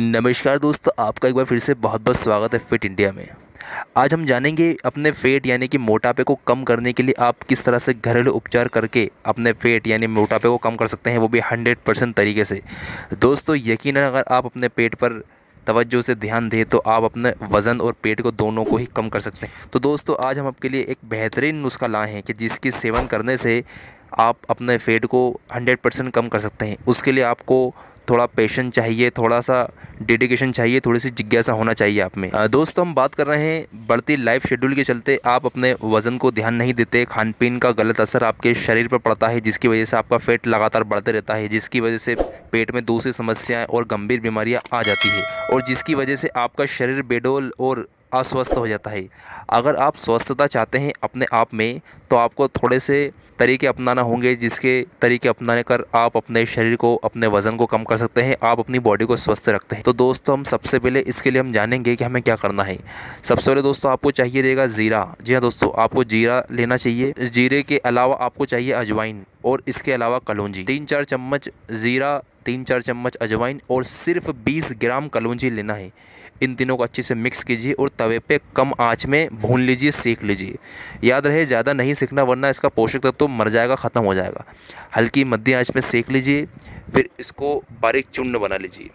नमस्कार दोस्तों आपका एक बार फिर से बहुत बहुत स्वागत है फिट इंडिया में आज हम जानेंगे अपने फेट यानी कि मोटापे को कम करने के लिए आप किस तरह से घरेलू उपचार करके अपने फेट यानी मोटापे को कम कर सकते हैं वो भी हंड्रेड परसेंट तरीके से दोस्तों यकीन अगर आप अपने पेट पर तवज्जो से ध्यान दें तो आप अपने वज़न और पेट को दोनों को ही कम कर सकते हैं तो दोस्तों आज हम आपके लिए एक बेहतरीन नुस्खा लाए हैं कि जिसकी सेवन करने से आप अपने फेट को हंड्रेड परसेंट कम कर सकते हैं उसके लिए आपको थोड़ा पेशन चाहिए थोड़ा सा डेडिकेशन चाहिए थोड़ी सी जिज्ञासा होना चाहिए आप में दोस्तों हम बात कर रहे हैं बढ़ती लाइफ शेड्यूल के चलते आप अपने वज़न को ध्यान नहीं देते खान पीन का गलत असर आपके शरीर पर पड़ता है जिसकी वजह से आपका फेट लगातार बढ़ते रहता है जिसकी वजह से पेट में दूसरी समस्याएँ और गंभीर बीमारियाँ आ जाती है और जिसकी वजह से आपका शरीर बेडोल और अस्वस्थ हो जाता है अगर आप स्वस्थता चाहते हैं अपने आप में तो आपको थोड़े से तरीके अपनाना होंगे जिसके तरीके अपनाने कर आप अपने शरीर को अपने वजन को कम कर सकते हैं आप अपनी बॉडी को स्वस्थ रखते हैं तो दोस्तों हम सबसे पहले इसके लिए हम जानेंगे कि हमें क्या करना है सबसे पहले दोस्तों आपको चाहिए रहेगा ज़ीरा जी हाँ दोस्तों आपको जीरा लेना चाहिए जीरे के अलावा आपको चाहिए अजवाइन और इसके अलावा कलौजी तीन चार चम्मच ज़ीरा तीन चार चम्मच अजवाइन और सिर्फ 20 ग्राम कलौजी लेना है इन तीनों को अच्छे से मिक्स कीजिए और तवे पे कम आंच में भून लीजिए सेक लीजिए याद रहे ज़्यादा नहीं सीखना वरना इसका पोषक तत्व तो मर जाएगा ख़त्म हो जाएगा हल्की मध्य आँच में सेक लीजिए फिर इसको बारीक चूर्ण बना लीजिए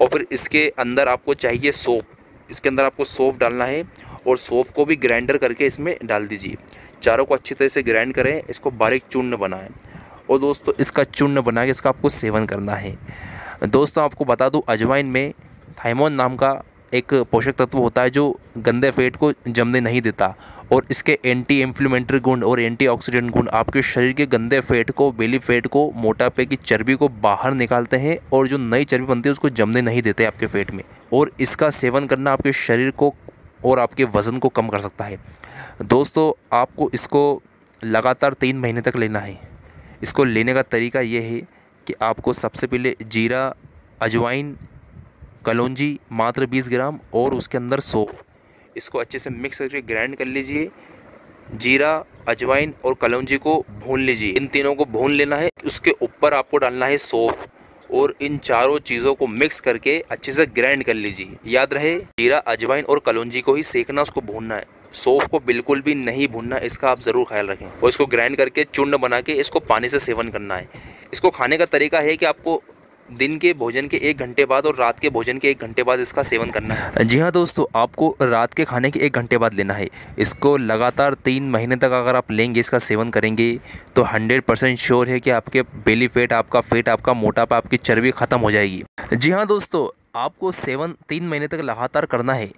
और फिर इसके अंदर आपको चाहिए सोप इसके अंदर आपको सोप डालना है और सोप को भी ग्राइंडर करके इसमें डाल दीजिए चारों को अच्छी तरह से ग्राइंड करें इसको बारीक चूर्ण बनाएं और दोस्तों इसका चूर्ण बना के इसका आपको सेवन करना है दोस्तों आपको बता दूँ अजवाइन में थाइमोन नाम का एक पोषक तत्व होता है जो गंदे फेट को जमने नहीं देता और इसके एंटी इन्फ्लेमेटरी गुण और एंटीऑक्सीडेंट गुण आपके शरीर के गंदे फेट को बेली फेट को मोटापे की चर्बी को बाहर निकालते हैं और जो नई चर्बी बनती है उसको जमने नहीं देते आपके फेट में और इसका सेवन करना आपके शरीर को और आपके वज़न को कम कर सकता है दोस्तों आपको इसको लगातार तीन महीने तक लेना है इसको लेने का तरीका ये है कि आपको सबसे पहले जीरा अजवाइन कलौजी मात्र बीस ग्राम और उसके अंदर सौफ इसको अच्छे से मिक्स करके ग्राइंड कर लीजिए जीरा अजवाइन और कलौजी को भून लीजिए इन तीनों को भून लेना है उसके ऊपर आपको डालना है सौफ़ और इन चारों चीज़ों को मिक्स करके अच्छे से ग्राइंड कर लीजिए याद रहे जीरा अजवाइन और कलौजी को ही सेकना उसको भूनना है सौफ को बिल्कुल भी नहीं भूनना इसका आप ज़रूर ख्याल रखें और इसको ग्राइंड करके चूर्ण बना के इसको पानी से सेवन करना है इसको खाने का तरीका है कि आपको दिन के भोजन के एक घंटे बाद और रात के भोजन के एक घंटे बाद इसका सेवन करना है जी हाँ दोस्तों आपको रात के खाने के एक घंटे बाद लेना है इसको लगातार तीन महीने तक अगर आप लेंगे इसका सेवन करेंगे तो हंड्रेड परसेंट श्योर है कि आपके बेली फेट आपका फेट आपका मोटापा आपकी चर्बी ख़त्म हो जाएगी जी हाँ दोस्तों आपको सेवन तीन महीने तक लगातार करना है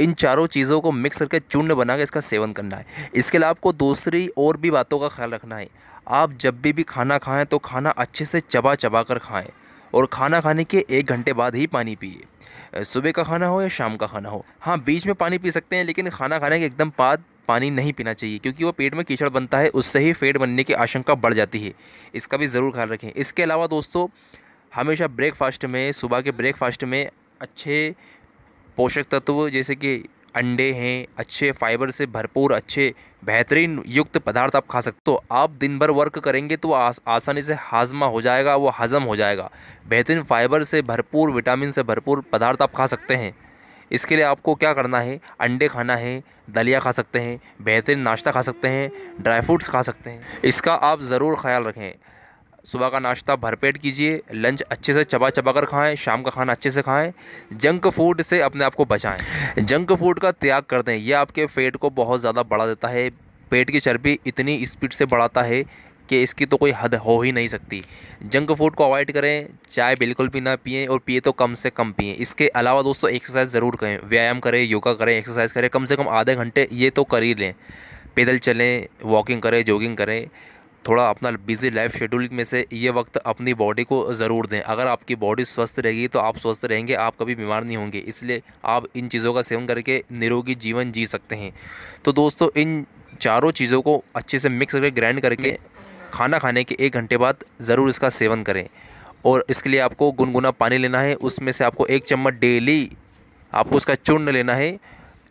इन चारों चीज़ों को मिक्स करके चूर्ण बना के इसका सेवन करना है इसके अलावा आपको दूसरी और भी बातों का ख्याल रखना है आप जब भी भी खाना खाएं तो खाना अच्छे से चबा चबा कर खाएं और खाना खाने के एक घंटे बाद ही पानी पिए सुबह का खाना हो या शाम का खाना हो हाँ बीच में पानी पी सकते हैं लेकिन खाना खाने के एकदम बाद पानी नहीं पीना चाहिए क्योंकि वो पेट में कीचड़ बनता है उससे ही फेट बनने की आशंका बढ़ जाती है इसका भी ज़रूर ख्याल रखें इसके अलावा दोस्तों हमेशा ब्रेकफास्ट में सुबह के ब्रेकफास्ट में अच्छे पोषक तत्व जैसे कि अंडे हैं अच्छे फाइबर से भरपूर अच्छे बेहतरीन युक्त पदार्थ आप खा सकते हो तो आप दिन भर वर्क करेंगे तो आस, आसानी से हाजमा हो जाएगा वो हज़म हो जाएगा बेहतरीन फाइबर से भरपूर विटामिन से भरपूर पदार्थ आप खा सकते हैं इसके लिए आपको क्या करना है अंडे खाना है दलिया खा सकते हैं बेहतरीन नाश्ता खा सकते हैं ड्राई फ्रूट्स खा सकते हैं इसका आप ज़रूर ख्याल रखें सुबह का नाश्ता भरपेट कीजिए लंच अच्छे से चबा चबा कर खाएँ शाम का खाना अच्छे से खाएँ जंक फूड से अपने आप को बचाएँ जंक फूड का त्याग कर दें यह आपके पेट को बहुत ज़्यादा बढ़ा देता है पेट की चर्बी इतनी स्पीड से बढ़ाता है कि इसकी तो कोई हद हो ही नहीं सकती जंक फूड को अवॉइड करें चाय बिल्कुल भी ना पिए और पिए तो कम से कम पिए इसके अलावा दोस्तों एक्सरसाइज ज़रूर करें व्यायाम करें योगा करें एक्सरसाइज करें कम से कम आधे घंटे ये तो कर ही लें पैदल चलें वॉकिंग करें जॉगिंग करें थोड़ा अपना बिजी लाइफ शेड्यूल में से ये वक्त अपनी बॉडी को ज़रूर दें अगर आपकी बॉडी स्वस्थ रहेगी तो आप स्वस्थ रहेंगे आप कभी बीमार नहीं होंगे इसलिए आप इन चीज़ों का सेवन करके निरोगी जीवन जी सकते हैं तो दोस्तों इन चारों चीज़ों को अच्छे से मिक्स करके ग्राइंड करके खाना खाने के एक घंटे बाद ज़रूर इसका सेवन करें और इसके लिए आपको गुनगुना पानी लेना है उसमें से आपको एक चम्मच डेली आपको उसका चूर्ण लेना है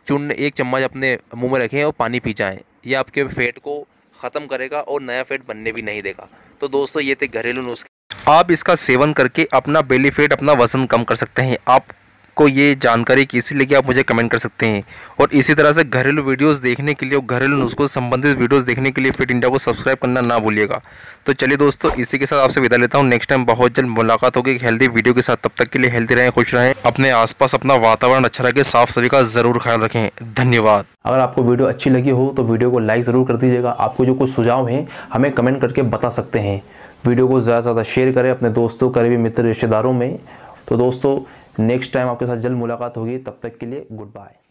चूर्ण एक चम्मच अपने मुँह में रखें और पानी पी जाएँ यह आपके फेट को ख़त्म करेगा और नया फैट बनने भी नहीं देगा तो दोस्तों ये थे घरेलू नुस्खे आप इसका सेवन करके अपना बेली फेट अपना वजन कम कर सकते हैं आप आपको ये जानकारी कैसी लगी आप मुझे कमेंट कर सकते हैं और इसी तरह से घरेलू वीडियोस देखने के लिए और घरेलू नुस्खों से संबंधित वीडियोस देखने के लिए फिट इंडिया को सब्सक्राइब करना ना भूलिएगा तो चलिए दोस्तों इसी के साथ आपसे विदा लेता हूँ नेक्स्ट टाइम बहुत जल्द मुलाकात होगी एक हेल्दी वीडियो के साथ तब तक के लिए हेल्दी रहें खुश रहें अपने आसपास अपना वातावरण अच्छा रखें साफ सफाई का ज़रूर ख्याल रखें धन्यवाद अगर आपको वीडियो अच्छी लगी हो तो वीडियो को लाइक ज़रूर कर दीजिएगा आपको जो कुछ सुझाव हैं हमें कमेंट करके बता सकते हैं वीडियो को ज़्यादा से ज़्यादा शेयर करें अपने दोस्तों करीबी मित्र रिश्तेदारों में तो दोस्तों नेक्स्ट टाइम आपके साथ जल्द मुलाकात होगी तब तक के लिए गुड बाय